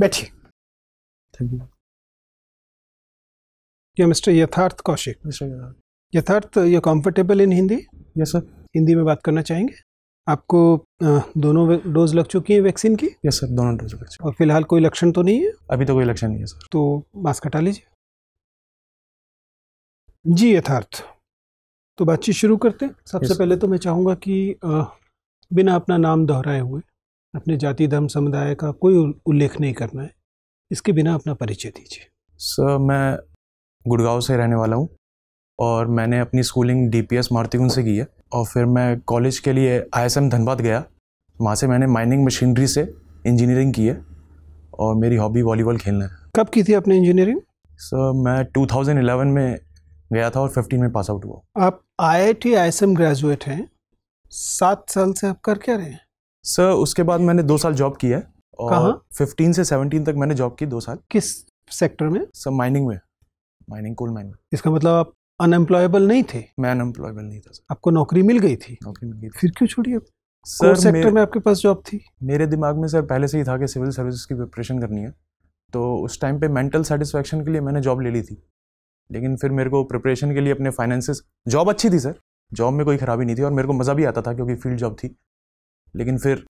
बैठिए thank you क्या mister Yatharth Kaushik Yatharth you comfortable in Hindi yes sir Hindi में बात करना चाहेंगे आपको दोनों डोज लग चुकी है वैक्सीन की यस सर दोनों डोज लग चुकी और फिलहाल कोई लक्षण तो नहीं है अभी तो कोई लक्षण नहीं है सर तो मास्क हटा लीजिए जी यथार्थ तो बातचीत शुरू करते हैं सबसे पहले तो मैं चाहूँगा कि बिना अपना नाम दोहराए हुए अपने जाति धर्म समुदाय का कोई उल्लेख नहीं करना है इसके बिना अपना परिचय दीजिए सर मैं गुड़गांव से रहने वाला हूँ और मैंने अपनी schooling D P S Marutikund से की है और फिर मैं कॉलेज के लिए आई एस एम धनबाद गया वहाँ से मैंने माइनिंग मशीनरी से इंजीनियरिंग की है और मेरी हॉबी वॉलीबॉल खेलना है कब की थी आपने इंजीनियरिंग सर मैं 2011 में गया था और 15 में पास आउट हुआ आप I I T I S M graduate हैं सात साल से आप कर क्या रहे हैं सर उसके बाद मैंने दो साल जॉब किया है और फिफ्टीन से सेवनटीन तक मैंने जॉब की दो साल किस सेक्टर में सर माइनिंग में माइनिंग कोल माइनिंग इसका मतलब आप अनएम्प्लॉयबल नहीं थे मैं अनएम्प्लॉयबल नहीं था सर आपको नौकरी मिल गई थी नौकरी मिल गई फिर क्यों छोड़ी आप सर सेक्टर में आपके पास जॉब थी मेरे दिमाग में सर पहले से ही था कि सिविल सर्विस की प्रिपरेशन करनी है तो उस टाइम पे मेंटल सेटिस्फेक्शन के लिए मैंने जॉब ले ली थी लेकिन फिर मेरे को प्रिपरेशन के लिए अपने फाइनेंसेस जॉब अच्छी थी सर जॉब में कोई खराबी नहीं थी और मेरे को मज़ा भी आता था क्योंकि फील्ड जॉब थी लेकिन फिर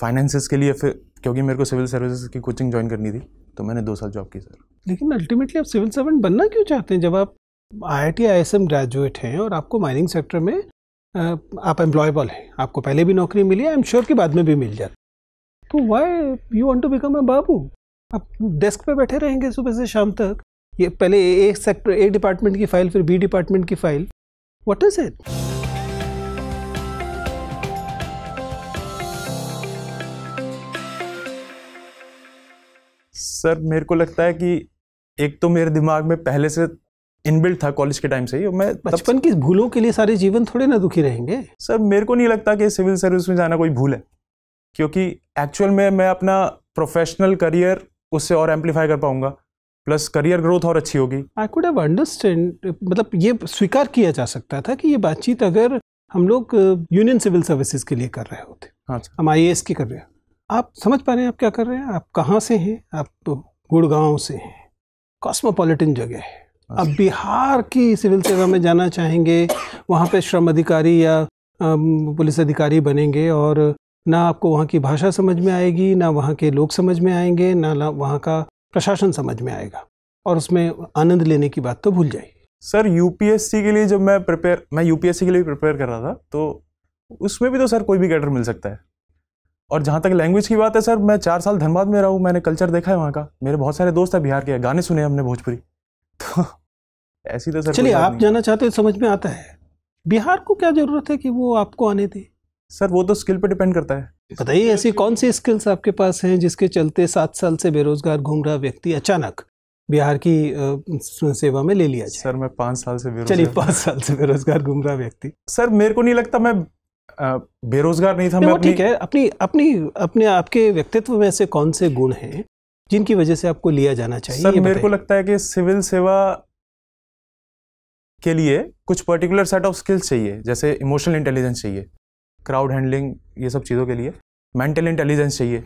फाइनेंसेस के लिए फिर क्योंकि मेरे को सिविल सर्विसेज की कोचिंग ज्वाइन करनी थी तो मैंने दो साल जॉब की सर लेकिन अल्टीमेटली आप सिविल सर्वेंट बनना क्यों चाहते हैं जब आप आई आई एस ग्रेजुएट हैं और आपको माइनिंग सेक्टर में आप एम्प्लॉयबल हैं आपको पहले भी नौकरी मिली है आई एम श्योर कि बाद में भी मिल जाती तो why you want to become a babu आप डेस्क पे बैठे रहेंगे सुबह से शाम तक ये पहले ए सेक्टर ए डिपार्टमेंट की फाइल फिर बी डिपार्टमेंट की file what is it sir मेरे को लगता है कि एक तो मेरे दिमाग में पहले से इनबिल्ट था कॉलेज के टाइम से ही मैं बचपन की भूलों के लिए सारे जीवन थोड़े ना दुखी रहेंगे सर मेरे को नहीं लगता कि सिविल सर्विस में जाना कोई भूल है क्योंकि एक्चुअल में मैं अपना प्रोफेशनल करियर उससे और एम्पलीफाई कर पाऊंगा प्लस करियर ग्रोथ और अच्छी होगी आई कुड हैव अंडरस्टैंड मतलब ये स्वीकार किया जा सकता था कि ये बातचीत अगर हम लोग यूनियन सिविल सर्विसेज के लिए कर रहे होते हाँ हम आई की कर रहे हैं आप समझ पा रहे हैं आप क्या कर रहे हैं आप कहाँ से हैं आप तो गुड़गांव से हैं कॉस्मोपॉलिटन जगह है आप बिहार की सिविल सेवा में जाना चाहेंगे वहाँ पे श्रम अधिकारी या पुलिस अधिकारी बनेंगे और ना आपको वहाँ की भाषा समझ में आएगी ना वहाँ के लोग समझ में आएंगे ना वहाँ का प्रशासन समझ में आएगा और उसमें आनंद लेने की बात तो भूल जाएगी सर यूपीएससी के लिए जब मैं प्रिपेयर मैं यूपीएससी के लिए प्रिपेयर कर रहा था तो उसमें भी तो सर कोई भी कैडर मिल सकता है और जहाँ तक लैंग्वेज की बात है सर मैं चार साल धनबाद में रहा हूँ मैंने कल्चर देखा है वहाँ का मेरे बहुत सारे दोस्त हैं बिहार के गाने सुने हमने भोजपुरी तो ऐसी तो सर चलिए आप जाना चाहते हो तो समझ में आता है बिहार को क्या जरूरत है कि वो आपको आने दे सर वो तो स्किल पे डिपेंड करता है बताइए ऐसी कौन सी स्किल्स आपके पास हैं जिसके चलते सात साल से बेरोजगार घूम रहा व्यक्ति अचानक बिहार की सेवा में ले लिया जाए सर मैं पाँच साल से बेरोजगार चलिए पाँच साल से बेरोजगार घूम रहा व्यक्ति सर मेरे को नहीं लगता मैं बेरोजगार नहीं था मैं ठीक है अपनी अपनी अपने आपके व्यक्तित्व में से कौन से गुण हैं जिनकी वजह से आपको लिया जाना चाहिए सर मेरे को लगता है कि सिविल सेवा के लिए कुछ पर्टिकुलर सेट ऑफ स्किल्स चाहिए जैसे इमोशनल इंटेलिजेंस चाहिए क्राउड हैंडलिंग ये सब चीज़ों के लिए मेंटल इंटेलिजेंस चाहिए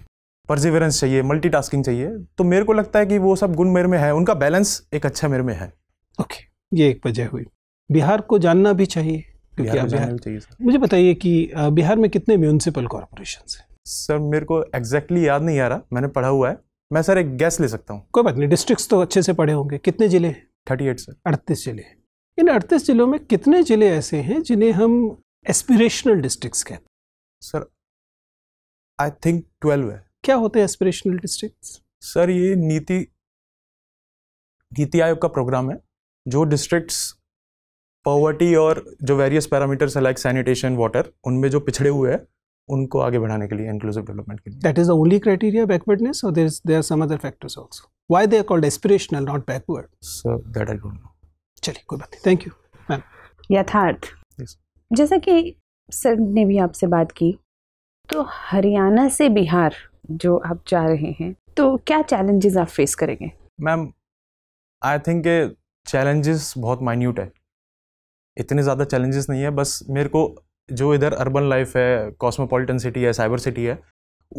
परसिवरेंस चाहिए मल्टीटास्किंग चाहिए तो मेरे को लगता है कि वो सब गुण मेरे में है उनका बैलेंस एक अच्छा मेरे में है ओके ये एक वजह हुई बिहार को जानना भी चाहिए क्योंकि आप बिहार चाहिए मुझे बताइए कि बिहार में कितने म्यूनसिपल कॉरपोरेशन है सर मेरे को एग्जैक्टली याद नहीं आ रहा मैंने पढ़ा हुआ है मैं सर एक गैस ले सकता हूँ कोई बात नहीं डिस्ट्रिक्ट तो अच्छे से पढ़े होंगे कितने जिले थर्टी एट सर अड़तीस जिले इन अड़तीस जिलों में कितने जिले ऐसे हैं जिन्हें हम एस्पिरेशनल डिस्ट्रिक्ट कहते हैं सर आई थिंक ट्वेल्व है क्या होते हैं एस्पिरेशनल डिस्ट्रिक्ट सर ये नीति नीति आयोग का प्रोग्राम है जो डिस्ट्रिक्ट्स पॉवर्टी और जो वेरियस पैरामीटर्स है लाइक सैनिटेशन वाटर उनमें जो पिछड़े हुए हैं उनको आगे बढ़ाने के लिए इंक्लूसिव डेवलपमेंट के लिए that is the only criteria backwardness और there is there some other factors also why they are called aspirational not backward so that I don't know चलिए कोई बात नहीं थैंक यू मैम यथार्थ जैसा कि सर ने भी आपसे बात की तो हरियाणा से बिहार जो आप जा रहे हैं तो क्या चैलेंजेस आप फेस करेंगे मैम आई थिंक चैलेंजेस बहुत माइन्यूट है इतने ज़्यादा चैलेंजेस नहीं है बस मेरे को जो इधर अर्बन लाइफ है कॉस्मोपॉलिटन सिटी है साइबर सिटी है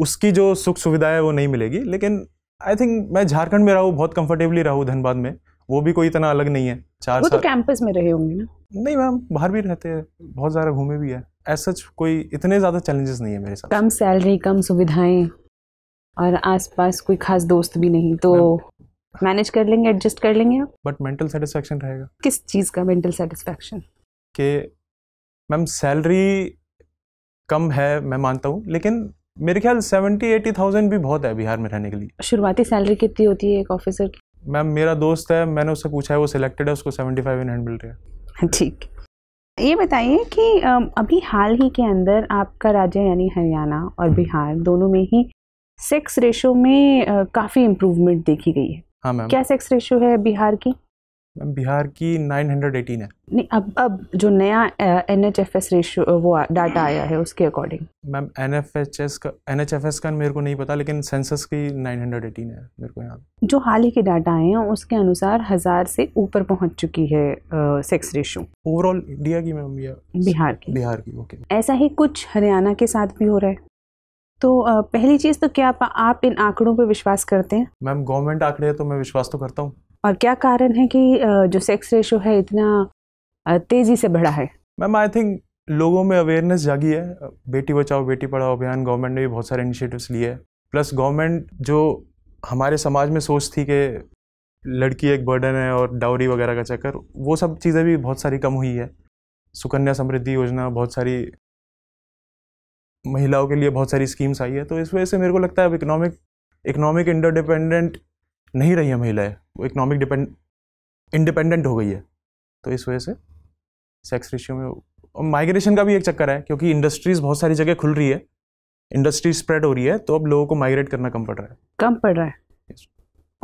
उसकी जो सुख सुविधा है वो नहीं मिलेगी लेकिन आई थिंक मैं झारखंड में रहूँ बहुत कंफर्टेबली रहूँ धनबाद में वो भी कोई इतना अलग नहीं है चार वो तो कैंपस में रहे होंगे ना नहीं मैम बाहर भी रहते हैं बहुत ज़्यादा घूमे भी है ऐसा कोई इतने ज़्यादा चैलेंजेस नहीं है मेरे साथ कम सैलरी कम सुविधाएं और आसपास कोई खास दोस्त भी नहीं तो मैनेज कर लेंगे एडजस्ट कर लेंगे आप बट मेंटल सेटिस्फेक्शन रहेगा किस चीज़ का मेंटल सेटिस्फेक्शन के मैम सैलरी कम है मैं मानता हूँ लेकिन मेरे ख्याल सेवेंटी एटी थाउजेंड भी बहुत है बिहार में रहने के लिए शुरुआती सैलरी कितनी होती है एक ऑफिसर की मैम मेरा दोस्त है मैंने उससे पूछा है वो सिलेक्टेड है उसको सेवेंटी फाइव इन हैंड मिल रहा है ठीक ये बताइए कि अभी हाल ही के अंदर आपका राज्य यानी हरियाणा और हम्म। बिहार दोनों में ही सेक्स रेशो में काफ़ी इम्प्रूवमेंट देखी गई है हाँ मैम क्या सेक्स रेशियो है बिहार की बिहार की 918 है नहीं अब अब जो नया N H F S ratio वो डाटा आया है उसके according ma'am N F H S का एन एच एफ एस का मेरे को नहीं पता लेकिन सेंसस की 918 है मेरे को यहाँ जो हाल ही के डाटा आए हैं उसके अनुसार हज़ार से ऊपर पहुंच चुकी है आ, सेक्स रेशियो ओवरऑल इंडिया की मैम बिहार की बिहार की ओके ऐसा ही कुछ हरियाणा के साथ भी हो रहा है तो पहली चीज़ तो क्या आप इन आंकड़ों पर विश्वास करते हैं मैम गवर्नमेंट आंकड़े हैं तो मैं विश्वास तो करता हूँ और क्या कारण है कि जो सेक्स रेशो है इतना तेज़ी से बढ़ा है मैम आई थिंक लोगों में अवेयरनेस जागी है बेटी बचाओ बेटी पढ़ाओ अभियान गवर्नमेंट ने भी बहुत सारे इनिशिएटिव्स लिए हैं प्लस गवर्नमेंट जो हमारे समाज में सोच थी कि लड़की एक बर्डन है और डाउरी वगैरह का चक्कर वो सब चीज़ें भी बहुत सारी कम हुई है सुकन्या समृद्धि योजना बहुत सारी महिलाओं के लिए बहुत सारी स्कीम्स आई है तो इस वजह से मेरे को लगता है अब इकोनॉमिक इकोनॉमिक इंटरडिपेंडेंट नहीं रही है महिलाएं वो इकोनॉमिक डिपेंड इंडिपेंडेंट हो गई है तो इस वजह से सेक्स रेशियो में माइग्रेशन का भी एक चक्कर है क्योंकि इंडस्ट्रीज़ बहुत सारी जगह खुल रही है इंडस्ट्री स्प्रेड हो रही है तो अब लोगों को माइग्रेट करना कम पड़ रहा है कम पड़ रहा है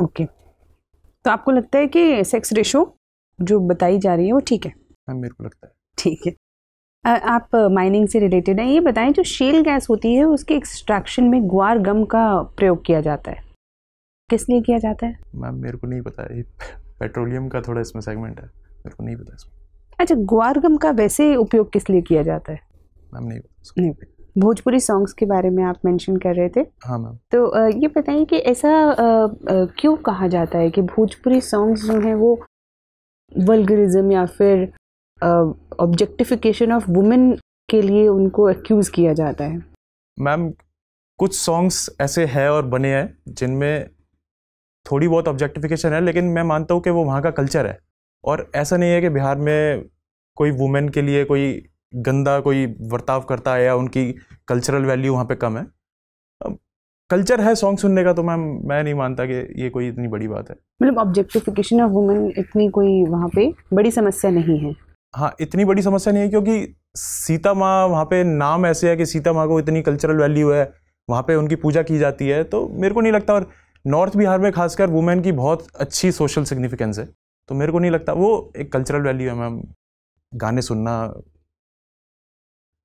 ओके तो आपको लगता है कि सेक्स रेशो जो बताई जा रही है वो ठीक है हाँ मेरे को लगता है ठीक है आप माइनिंग से रिलेटेड हैं ये बताएं जो शेल गैस होती है उसके एक्सट्रैक्शन में ग्वार गम का प्रयोग किया जाता है किस लिए किया जाता है मैम मेरे को नहीं पता ये पेट्रोलियम का थोड़ा इसमें सेगमेंट है मेरे को नहीं पता इसमें अच्छा ग्वार गम का वैसे उपयोग किस लिए किया जाता है मैम नहीं पता नहीं पता भोजपुरी सॉन्ग्स के बारे में आप मेंशन कर रहे थे हाँ मैम तो ये बताइए कि ऐसा क्यों कहा जाता है कि भोजपुरी सॉन्ग्स जो हैं वो वर्गरिज्म या फिर ऑब्जेक्टिफिकेशन ऑफ वुमेन के लिए उनको एक्यूज़ किया जाता है मैम कुछ सॉन्ग्स ऐसे हैं और बने हैं जिनमें थोड़ी बहुत ऑब्जेक्टिफिकेशन है लेकिन मैं मानता हूँ कि वो वहाँ का कल्चर है और ऐसा नहीं है कि बिहार में कोई वुमेन के लिए कोई गंदा कोई बर्ताव करता है या उनकी कल्चरल वैल्यू वहाँ पे कम है कल्चर है सॉन्ग सुनने का तो मैम मैं नहीं मानता कि ये कोई इतनी बड़ी बात है मतलब ऑब्जेक्टिफिकेशन ऑफ वुमेन इतनी कोई वहाँ पे बड़ी समस्या नहीं है हाँ इतनी बड़ी समस्या नहीं है क्योंकि सीता माँ वहाँ पे नाम ऐसे है कि सीता माँ को इतनी कल्चरल वैल्यू है वहाँ पे उनकी पूजा की जाती है तो मेरे को नहीं लगता और नॉर्थ बिहार में खासकर वुमेन की बहुत अच्छी सोशल सिग्निफिकेंस है तो मेरे को नहीं लगता वो एक कल्चरल वैल्यू है मैम गाने सुनना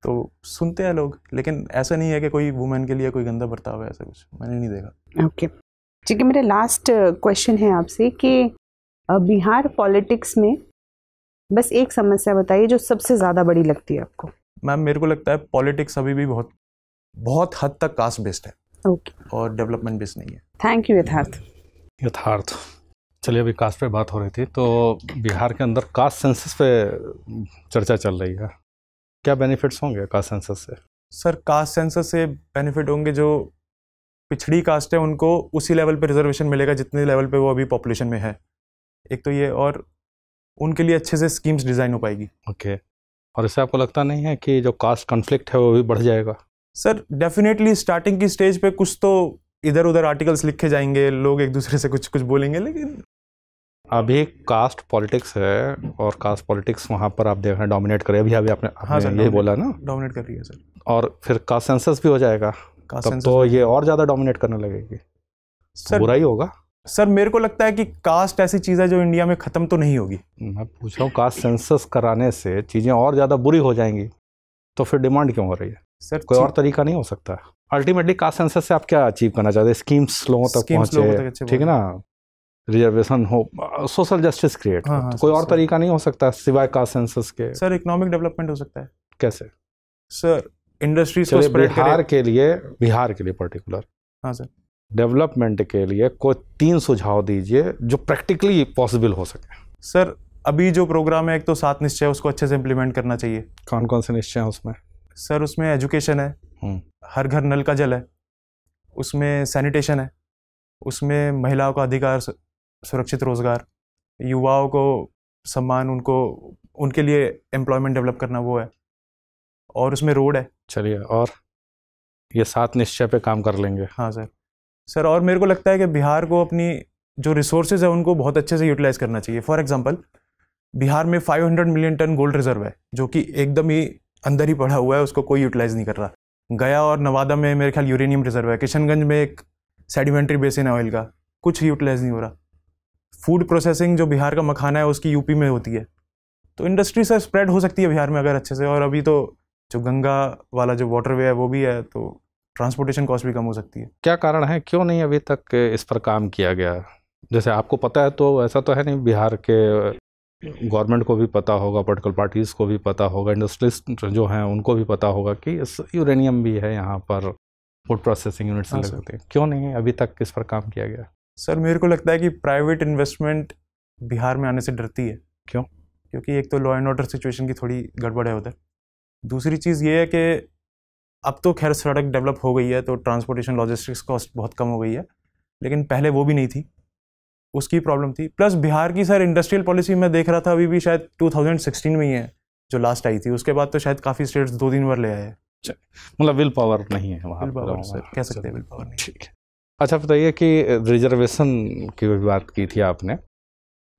तो सुनते हैं लोग लेकिन ऐसा नहीं है कि कोई वुमेन के लिए कोई गंदा बर्ताव है ऐसा कुछ मैंने नहीं देखा ओके ठीक है मेरा लास्ट क्वेश्चन है आपसे कि बिहार पॉलिटिक्स में बस एक समस्या बताइए जो सबसे ज़्यादा बड़ी लगती है आपको मैम मेरे को लगता है पॉलिटिक्स अभी भी बहुत बहुत हद तक कास्ट बेस्ड है ओके और डेवलपमेंट बेस्ड नहीं है थैंक यू यथार्थ यथार्थ चलिए अभी कास्ट पे बात हो रही थी तो बिहार के अंदर कास्ट सेंसस पे चर्चा चल रही है क्या बेनिफिट्स होंगे कास्ट सेंसस से सर कास्ट सेंसस से बेनिफिट होंगे जो पिछड़ी कास्ट है उनको उसी लेवल पे रिजर्वेशन मिलेगा जितने लेवल पे वो अभी पॉपुलेशन में है एक तो ये और उनके लिए अच्छे से स्कीम्स डिज़ाइन हो पाएगी ओके okay. और इससे आपको लगता नहीं है कि जो कास्ट कॉन्फ्लिक्ट है वो भी बढ़ जाएगा सर डेफिनेटली स्टार्टिंग की स्टेज पे कुछ तो इधर उधर आर्टिकल्स लिखे जाएंगे लोग एक दूसरे से कुछ कुछ बोलेंगे लेकिन अभी कास्ट पॉलिटिक्स है और कास्ट पॉलिटिक्स वहाँ पर आप देख रहे हैं डोमिनेट करे अभी अभी आपने, हाँ सर यही बोला ना डोमिनेट कर रही है सर और फिर कास्ट सेंसस भी हो जाएगा तब तो ये और ज़्यादा डोमिनेट करने लगेगी सर बुरा ही होगा सर मेरे को लगता है कि कास्ट ऐसी चीज़ है जो इंडिया में ख़त्म तो नहीं होगी मैं पूछ रहा हूँ कास्ट सेंसस कराने से चीज़ें और ज़्यादा बुरी हो जाएंगी तो फिर डिमांड क्यों हो रही है सर कोई और तरीका नहीं हो सकता अल्टीमेटली कास्ट सेंसस से आप क्या अचीव करना चाहते हैं स्कीम्स लोगों तक पहुँचे ठीक है ना रिजर्वेशन हो सोशल जस्टिस क्रिएट हाँ, हाँ, तो कोई और तरीका नहीं हो सकता सिवाय कास्ट सेंसस के सर इकोनॉमिक डेवलपमेंट हो सकता है कैसे सर इंडस्ट्रीज को बिहार के लिए बिहार के लिए पर्टिकुलर हाँ सर डेवलपमेंट के लिए कोई तीन सुझाव दीजिए जो प्रैक्टिकली पॉसिबल हो सके सर अभी जो प्रोग्राम है एक तो सात निश्चय उसको अच्छे से इम्प्लीमेंट करना चाहिए कौन कौन से निश्चय हैं उसमें सर उसमें एजुकेशन है हम्म। हर घर नल का जल है उसमें सैनिटेशन है उसमें महिलाओं का अधिकार सुरक्षित रोज़गार युवाओं को सम्मान उनको उनके लिए एम्प्लॉयमेंट डेवलप करना वो है और उसमें रोड है चलिए और ये सात निश्चय पे काम कर लेंगे हाँ सर सर और मेरे को लगता है कि बिहार को अपनी जो रिसोर्सेज है उनको बहुत अच्छे से यूटिलाइज़ करना चाहिए फॉर एग्जाम्पल बिहार में 500 मिलियन टन गोल्ड रिजर्व है जो कि एकदम ही अंदर ही पड़ा हुआ है उसको कोई यूटिलाइज़ नहीं कर रहा गया और नवादा में मेरे ख्याल यूरेनियम रिजर्व है किशनगंज में एक सेडिमेंट्री बेसिन है ऑयल का कुछ यूटिलाइज़ नहीं हो रहा फूड प्रोसेसिंग जो बिहार का मखाना है उसकी यूपी में होती है तो इंडस्ट्री सर स्प्रेड हो सकती है बिहार में अगर अच्छे से और अभी तो जो गंगा वाला जो वाटरवे है वो भी है तो ट्रांसपोर्टेशन कॉस्ट भी कम हो सकती है क्या कारण है क्यों नहीं अभी तक इस पर काम किया गया जैसे आपको पता है तो ऐसा तो है नहीं बिहार के गवर्नमेंट को भी पता होगा पोलिटिकल पार्टीज़ को भी पता होगा इंडस्ट्रिस्ट जो हैं उनको भी पता होगा कि यूरेनियम भी है यहाँ पर फूड प्रोसेसिंग यूनिट्स लग सकते हैं क्यों नहीं अभी तक इस पर काम किया गया सर मेरे को लगता है कि प्राइवेट इन्वेस्टमेंट बिहार में आने से डरती है क्यों क्योंकि एक तो लॉ एंड ऑर्डर सिचुएशन की थोड़ी गड़बड़ है उधर दूसरी चीज़ ये है कि अब तो खैर सड़क डेवलप हो गई है तो ट्रांसपोर्टेशन लॉजिस्टिक्स कॉस्ट बहुत कम हो गई है लेकिन पहले वो भी नहीं थी उसकी प्रॉब्लम थी प्लस बिहार की सर इंडस्ट्रियल पॉलिसी मैं देख रहा था अभी भी शायद 2016 में ही है जो लास्ट आई थी उसके बाद तो शायद काफ़ी स्टेट्स दो दिन भर ले आए मतलब विल पावर नहीं है वहाँ पावर सर कह सकते हैं विल पावर नहीं ठीक है अच्छा बताइए कि रिजर्वेशन की भी बात की थी आपने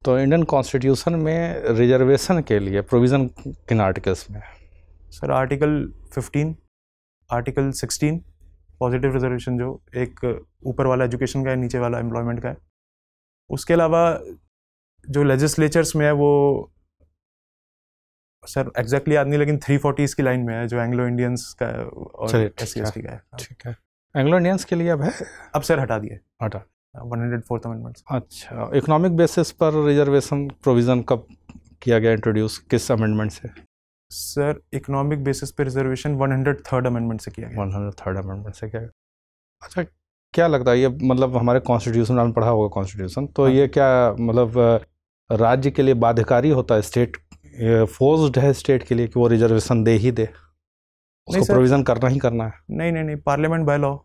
तो इंडियन कॉन्स्टिट्यूशन में रिजर्वेशन के लिए प्रोविज़न किन आर्टिकल्स में sir article fifteen article 16 positive reservation जो एक ऊपर वाला एजुकेशन का है नीचे वाला एम्प्लॉयमेंट का है उसके अलावा जो लेजिस्लेचर्स में है वो सर एग्जैक्टली याद नहीं लेकिन थ्री फोर्टीज की लाइन में है जो एंग्लो इंडियंस का और एस सी एस टी का है ठीक है एंग्लो इंडियंस के लिए अब है अब सर हटा दिए हटा वन हंड्रेड फोर्थ अमेंडमेंट अच्छा इकोनॉमिक बेसिस पर रिजर्वेशन प्रोविज़न कब किया गया इंट्रोड्यूस किस अमेंडमेंट से सर इकोनॉमिक बेसिस पे reservation one hundred third amendment से किया गया थर्ड अमेंडमेंट से किया गया अच्छा क्या लगता है ये मतलब हमारे कॉन्स्टिट्यूशन में पढ़ा होगा कॉन्स्टिट्यूशन तो हाँ। ये क्या मतलब राज्य के लिए बाध्यकारी होता है स्टेट फोर्स्ड है स्टेट के लिए कि वो रिजर्वेशन दे ही दे उसको प्रोविज़न करना ही करना है नहीं नहीं नहीं पार्लियामेंट बाय लॉ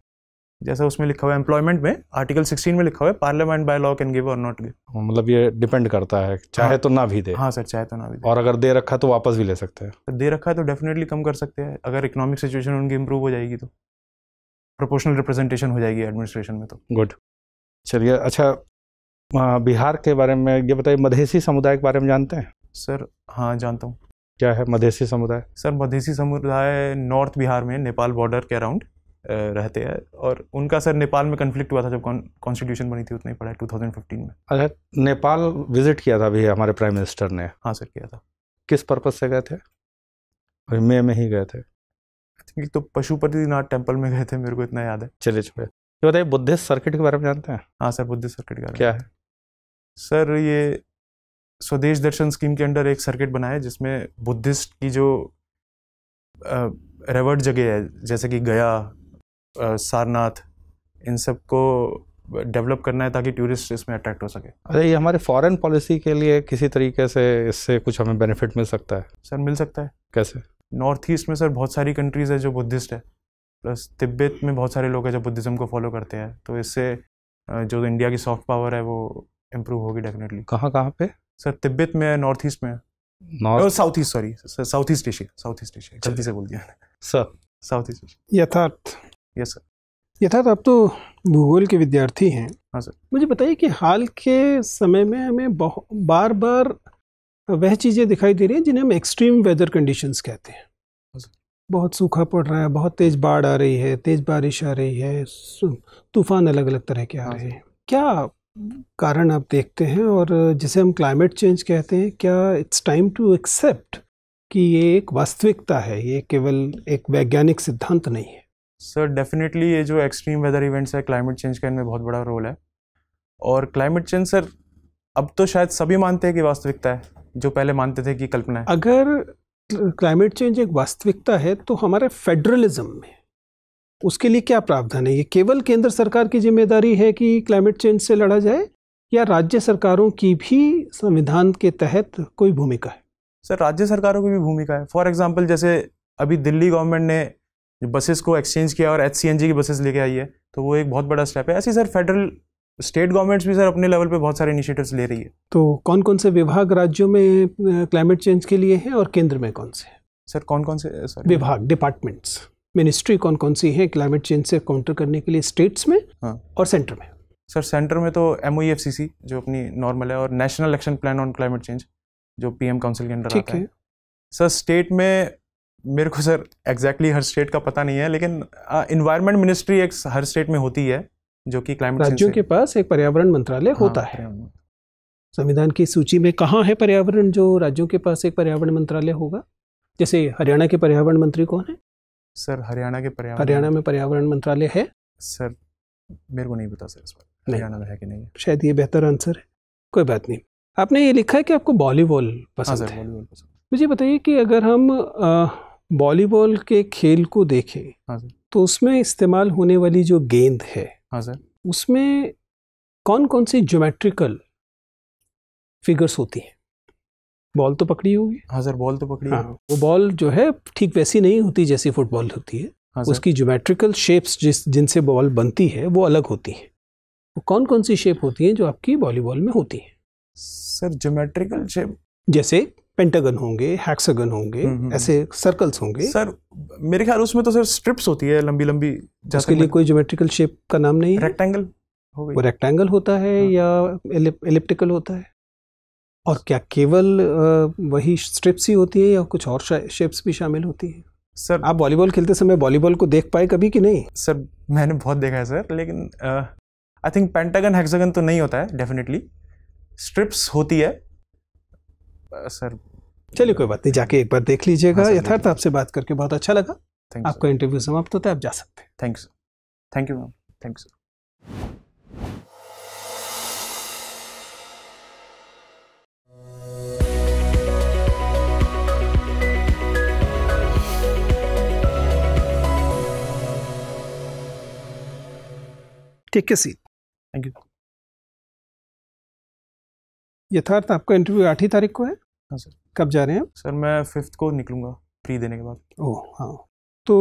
जैसा उसमें लिखा हुआ है एम्प्लॉयमेंट में आर्टिकल 16 में लिखा हुआ है parliament by law can give और नॉट गिव मतलब ये डिपेंड करता है चाहे हाँ, तो ना भी दे हाँ सर चाहे तो ना भी दे और अगर दे रखा तो वापस भी ले सकते हैं दे रखा है तो डेफिनेटली कम कर सकते हैं अगर इकोनॉमिक सिचुएशन उनकी इम्प्रूव हो जाएगी तो प्रोपोर्शनल रिप्रेजेंटेशन हो जाएगी एडमिनिस्ट्रेशन में तो गुड चलिए अच्छा बिहार के बारे में ये बताइए मधेसी समुदाय के बारे में जानते हैं सर हाँ जानता हूँ क्या है मधेसी समुदाय सर मधेसी समुदाय नॉर्थ बिहार में नेपाल बॉर्डर के अराउंड रहते हैं और उनका सर नेपाल में कन्फ्लिक्ट हुआ था जब कॉन्स्टिट्यूशन बनी थी उतना ही पढ़ा टू 2015 में अच्छा नेपाल विजिट किया था अभी हमारे प्राइम मिनिस्टर ने हाँ सर किया था किस पर्पज़ से गए थे अभी मे में ही गए थे तो पशुपतिनाथ टेम्पल में गए थे मेरे को इतना याद है चले चले ये बताइए बुद्धिस्ट सर्किट के बारे में जानते हैं हाँ सर बुद्धिस्ट सर्किट के बारे में क्या है सर ये स्वदेश दर्शन स्कीम के अंडर एक सर्किट बना है जिसमें बुद्धिस्ट की जो रेवर्ड जगह है जैसे कि गया सारनाथ इन सब को डेवलप करना है ताकि टूरिस्ट इसमें अट्रैक्ट हो सके अरे ये हमारे फॉरेन पॉलिसी के लिए किसी तरीके से इससे कुछ हमें बेनिफिट मिल सकता है सर मिल सकता है कैसे नॉर्थ ईस्ट में सर बहुत सारी कंट्रीज़ है जो बुद्धिस्ट है प्लस तिब्बत में बहुत सारे लोग हैं जो बुद्धिज़्म को फॉलो करते हैं तो इससे जो इंडिया की सॉफ्ट पावर है वो इम्प्रूव होगी डेफिनेटली कहाँ कहाँ पे सर तिब्बत में नॉर्थ ईस्ट में south east sorry south east Asia south east Asia अच्छा। जल्दी से बोल दिया sir south east Yatharth yes sir Yatharth आप तो भूगोल के विद्यार्थी हैं हाँ सर मुझे बताइए कि हाल के समय में हमें बार बार वह चीज़ें दिखाई दे रही हैं जिन्हें हम एक्सट्रीम वेदर कंडीशंस कहते हैं हाँ, बहुत सूखा पड़ रहा है बहुत तेज़ बाढ़ आ रही है तेज़ बारिश आ रही है तूफान अलग अलग तरह के आ हाँ, रहे हैं क्या कारण आप देखते हैं और जिसे हम क्लाइमेट चेंज कहते हैं क्या इट्स टाइम टू एक्सेप्ट कि ये एक वास्तविकता है ये केवल एक वैज्ञानिक सिद्धांत नहीं है सर डेफिनेटली ये जो एक्सट्रीम वेदर इवेंट्स है क्लाइमेट चेंज का इनमें बहुत बड़ा रोल है और क्लाइमेट चेंज सर अब तो शायद सभी मानते हैं कि वास्तविकता है जो पहले मानते थे कि कल्पना है अगर क्लाइमेट चेंज एक वास्तविकता है तो हमारे फेडरलिज्म में उसके लिए क्या प्रावधान है ये केवल केंद्र सरकार की जिम्मेदारी है कि क्लाइमेट चेंज से लड़ा जाए या राज्य सरकारों की भी संविधान के तहत कोई भूमिका है सर राज्य सरकारों की भी भूमिका है फॉर एग्जाम्पल जैसे अभी दिल्ली गवर्नमेंट ने जो बसेस को एक्सचेंज किया और एच की बसेस लेके आई है तो वो एक बहुत बड़ा स्टेप है ऐसे सर फेडरल स्टेट गवर्नमेंट्स भी सर अपने लेवल पे बहुत सारे इनिशिएटिव्स ले रही है तो कौन कौन से विभाग राज्यों में क्लाइमेट चेंज के लिए हैं और केंद्र में कौन से सर कौन कौन से सर विभाग डिपार्टमेंट्स मिनिस्ट्री कौन कौन सी है क्लाइमेट चेंज से काउंटर करने के लिए स्टेट्स में हाँ। और सेंटर में सर सेंटर में तो एम e जो अपनी नॉर्मल है और national action plan on climate change जो पी काउंसिल के अंडर आता है सर स्टेट में मेरे को सर एग्जैक्टली exactly हर स्टेट का पता नहीं है लेकिन इन्वायरमेंट मिनिस्ट्री एक हर स्टेट में होती है जो कि क्लाइमेट राज्यों के पास एक पर्यावरण मंत्रालय हाँ, होता है संविधान की सूची में कहाँ है पर्यावरण जो राज्यों के पास एक पर्यावरण मंत्रालय होगा जैसे हरियाणा के पर्यावरण मंत्री कौन है सर हरियाणा के पर्यावरण हरियाणा में पर्यावरण मंत्रालय है सर मेरे को नहीं पता सर इस बार हरियाणा में है कि नहीं शायद ये बेहतर आंसर है कोई बात नहीं आपने ये लिखा है कि आपको बॉलीवॉल हाँ पसंद है मुझे बताइए कि अगर हम वॉलीबॉल के खेल को देखें हाँ तो उसमें इस्तेमाल होने वाली जो गेंद है हाँ सर उसमें कौन कौन सी ज्योमेट्रिकल फिगर्स होती हैं बॉल तो पकड़ी होगी हाँ सर बॉल तो पकड़ी हाँ, वो बॉल जो है ठीक वैसी नहीं होती जैसी फुटबॉल होती है हाँ उसकी ज्योमेट्रिकल शेप्स जिस जिनसे बॉल बनती है वो अलग होती हैं वो कौन कौन सी शेप होती हैं जो आपकी वॉलीबॉल में होती हैं सर ज्योमेट्रिकल शेप जैसे पेंटागन होंगे हैक्सागन होंगे हम्म, हम्म, ऐसे सर्कल्स हम्म। होंगे सर मेरे ख्याल उसमें तो सर स्ट्रिप्स होती है लंबी लंबी उसके लिए कोई ज्योमेट्रिकल शेप का नाम नहीं रेक्टेंगल वो रेक्टेंगल होता है हाँ। या एलिप्टिकल होता है और क्या केवल वही स्ट्रिप्स ही होती है या कुछ और शेप्स भी शामिल होती है सर आप वॉलीबॉल खेलते समय वॉलीबॉल को देख पाए कभी कि नहीं सर मैंने बहुत देखा है सर लेकिन आई थिंक पेंटागन हेक्सागन तो नहीं होता है डेफिनेटली स्ट्रिप्स होती है सर चलिए कोई बात नहीं जाके एक बार देख लीजिएगा हाँ, यथार्थ आपसे बात करके बहुत अच्छा लगा आपका इंटरव्यू समाप्त होता है आप जा सकते हैं thanks thank you ma'am thanks ठीक है सीट थैंक यू यथार्थ आपका इंटरव्यू आठ ही तारीख को है हाँ सर कब जा रहे हैं सर मैं फिफ्थ को निकलूँगा फ्री देने के बाद ओह हाँ तो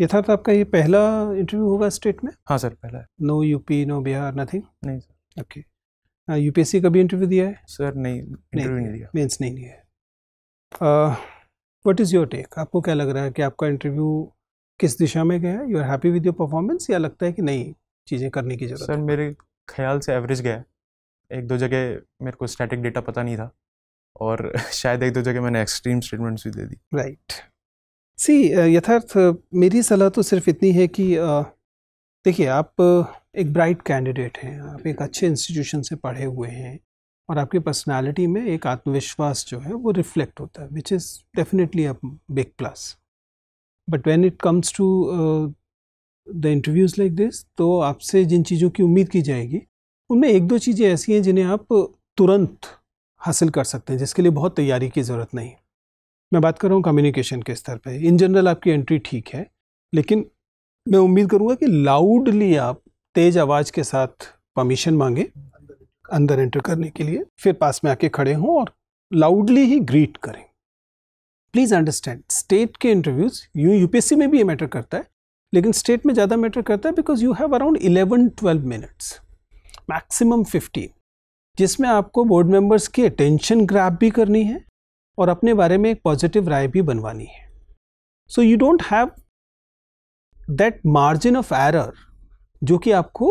यथार्थ तो आपका ये पहला इंटरव्यू होगा स्टेट में हाँ सर पहला है no UP no Bihar nothing नहीं सर ओके यूपीएससी हाँ, का भी इंटरव्यू दिया है सर नहीं इंटरव्यू नहीं दिया मेंस नहीं दिया है व्हाट इज़ योर टेक आपको क्या लग रहा है कि आपका इंटरव्यू किस दिशा में गया है you are happy with your performance या लगता है कि नहीं चीज़ें करने की जरूरत सर मेरे ख्याल से एवरेज गया है एक दो जगह मेरे को स्टैटिक डेटा पता नहीं था और शायद एक दो जगह मैंने एक्सट्रीम स्टेटमेंट्स भी दे दी राइट सी यथार्थ मेरी सलाह तो सिर्फ इतनी है कि देखिए आप एक ब्राइट कैंडिडेट हैं आप एक अच्छे इंस्टीट्यूशन से पढ़े हुए हैं और आपकी पर्सनालिटी में एक आत्मविश्वास जो है वो रिफ्लेक्ट होता है which is definitely a big plus but when it comes to the interviews like this तो आपसे जिन चीज़ों की उम्मीद की जाएगी उनमें एक दो चीज़ें ऐसी हैं जिन्हें आप तुरंत हासिल कर सकते हैं जिसके लिए बहुत तैयारी की ज़रूरत नहीं मैं बात कर रहा हूँ कम्युनिकेशन के स्तर पर इन जनरल आपकी एंट्री ठीक है लेकिन मैं उम्मीद करूँगा कि लाउडली आप तेज़ आवाज़ के साथ परमिशन मांगे अंदर एंटर करने के लिए फिर पास में आके खड़े हों और लाउडली ही ग्रीट करें प्लीज़ अंडरस्टैंड स्टेट के इंटरव्यूज़ यू यूपीएससी में भी ये मैटर करता है लेकिन स्टेट में ज़्यादा मैटर करता है because you have around eleven twelve minutes maximum fifteen जिसमें आपको बोर्ड मेंबर्स की अटेंशन ग्रैप भी करनी है और अपने बारे में एक पॉजिटिव राय भी बनवानी है so you don't have that margin of error जो कि आपको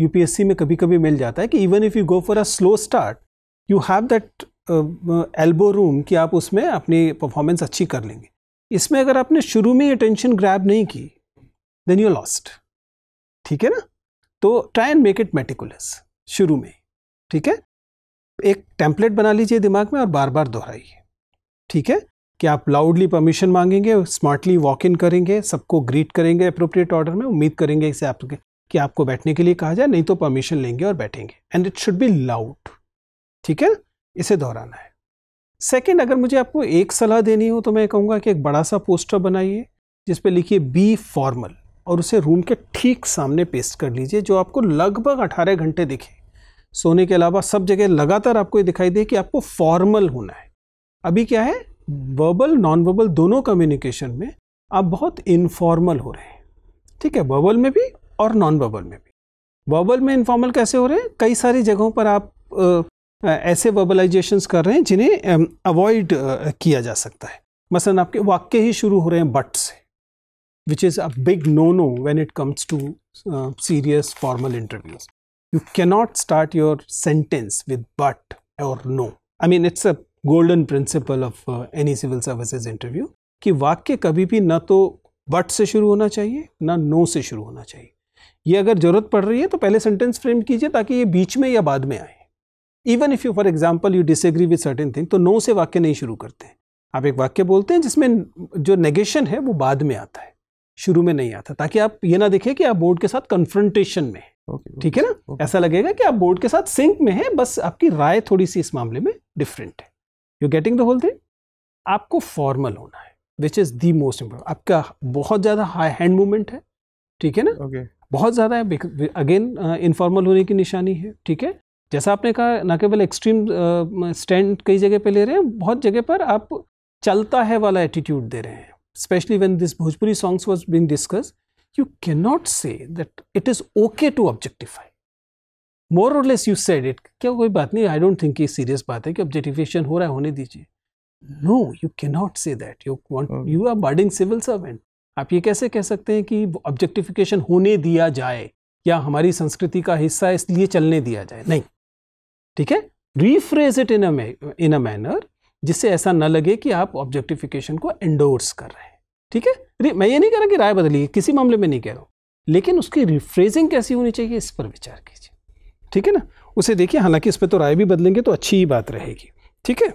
यूपीएससी में कभी कभी मिल जाता है कि even if you go for a slow start you have that elbow room कि आप उसमें अपनी परफॉर्मेंस अच्छी कर लेंगे इसमें अगर आपने शुरू में अटेंशन ग्रैब नहीं की देन यू लॉस्ट ठीक है ना तो try and make it meticulous शुरू में ठीक है एक टेम्पलेट बना लीजिए दिमाग में और बार बार दोहराइए ठीक है कि आप लाउडली परमिशन मांगेंगे स्मार्टली वॉक इन करेंगे सबको ग्रीट करेंगे अप्रोप्रिएट ऑर्डर में उम्मीद करेंगे इसे आपके कि आपको बैठने के लिए कहा जाए नहीं तो परमिशन लेंगे और बैठेंगे and it should be loud ठीक है इसे दोहराना है सेकेंड अगर मुझे आपको एक सलाह देनी हो तो मैं कहूँगा कि एक बड़ा सा पोस्टर बनाइए जिस पर लिखिए बी फॉर्मल और उसे रूम के ठीक सामने पेस्ट कर लीजिए जो आपको लगभग अठारह घंटे दिखे सोने के अलावा सब जगह लगातार आपको ये दिखाई दे कि आपको फॉर्मल होना है अभी क्या है वर्बल नॉन वर्बल दोनों कम्युनिकेशन में आप बहुत इनफॉर्मल हो रहे हैं ठीक है वर्बल में भी और नॉन वर्बल में भी वर्बल में इनफॉर्मल कैसे हो रहे हैं कई सारी जगहों पर आप ऐसे वर्बलाइजेशन कर रहे हैं जिन्हें अवॉइड किया जा सकता है मसलन आपके वाक्य ही शुरू हो रहे हैं but say which is a big no no when it comes to serious formal interviews you cannot start your sentence with but or no. I mean, it's a golden principle of any civil services interview कि वाक्य कभी भी ना तो but से शुरू होना चाहिए ना नो से शुरू होना चाहिए ये अगर ज़रूरत पड़ रही है तो पहले सेंटेंस फ्रेम कीजिए ताकि ये बीच में या बाद में आए even if you for example you disagree with certain thing तो नो से वाक्य नहीं शुरू करते हैं आप एक वाक्य बोलते हैं जिसमें जो नेगेशन है वो बाद में आता है शुरू में नहीं आता ताकि आप ये ना देखें कि आप बोर्ड के साथ कन्फ्रंटेशन में हैं ठीक है ना ऐसा लगेगा कि आप बोर्ड के साथ सिंक में है बस आपकी राय थोड़ी सी इस मामले में डिफरेंट है you getting the whole thing आपको फॉर्मल होना है which is the most important आपका बहुत ज़्यादा हाई हैंड मूवमेंट है ठीक है ना ओके okay. बहुत ज़्यादा है अगेन इनफॉर्मल uh, होने की निशानी है ठीक है जैसा आपने कहा ना केवल एक्सट्रीम uh, स्टैंड कई जगह पे ले रहे हैं बहुत जगह पर आप चलता है वाला एटीट्यूड दे रहे हैं specially when this Bhojpuri songs was been discussed you cannot say that it is okay to objectify. More और लेस यू सेड इट क्या कोई बात नहीं आई डोंट थिंक ये सीरियस बात है कि ऑब्जेक्टिफिकेशन हो रहा है होने दीजिए no you can not say that you want you are budding civil servant आप ये कैसे कह सकते हैं कि ऑब्जेक्टिफिकेशन होने दिया जाए या हमारी संस्कृति का हिस्सा इसलिए चलने दिया जाए नहीं ठीक है rephrase it in in a manner जिससे ऐसा ना लगे कि आप ऑब्जेक्टिफिकेशन को एंडोर्स कर रहे हैं ठीक है मैं ये नहीं कह रहा कि राय बदली है किसी मामले में नहीं कह रहा हूँ लेकिन उसकी रिफ्रेजिंग कैसी होनी चाहिए इस पर विचार कीजिए ठीक है ना उसे देखिए हालांकि इस पर तो राय भी बदलेंगे तो अच्छी ही बात रहेगी ठीक है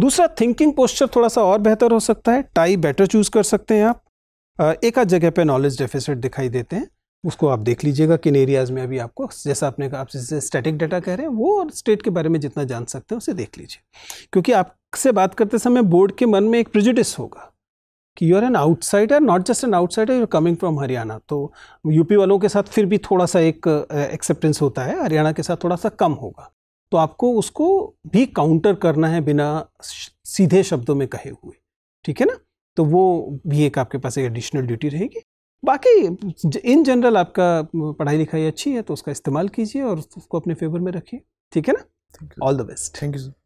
दूसरा थिंकिंग पोस्चर थोड़ा सा और बेहतर हो सकता है टाई बेटर चूज कर सकते हैं आप एक आध जगह पे नॉलेज डेफिसिट दिखाई देते हैं उसको आप देख लीजिएगा किन एरियाज़ में अभी आपको जैसा आपने कहा आप जैसे स्टैटिक डाटा कह रहे हैं वो और स्टेट के बारे में जितना जान सकते हैं उसे देख लीजिए क्योंकि आपसे बात करते समय बोर्ड के मन में एक प्रिजुडिस होगा कि you are an outsider not just an outsider you coming from Haryana तो यूपी वालों के साथ फिर भी थोड़ा सा एक एक्सेप्टेंस होता है हरियाणा के साथ थोड़ा सा कम होगा तो आपको उसको भी काउंटर करना है बिना सीधे शब्दों में कहे हुए ठीक है ना तो वो भी एक आपके पास एक एडिशनल ड्यूटी रहेगी बाकी इन जनरल आपका पढ़ाई लिखाई अच्छी है तो उसका इस्तेमाल कीजिए और उसको अपने फेवर में रखिए ठीक है ना all the best thank you sir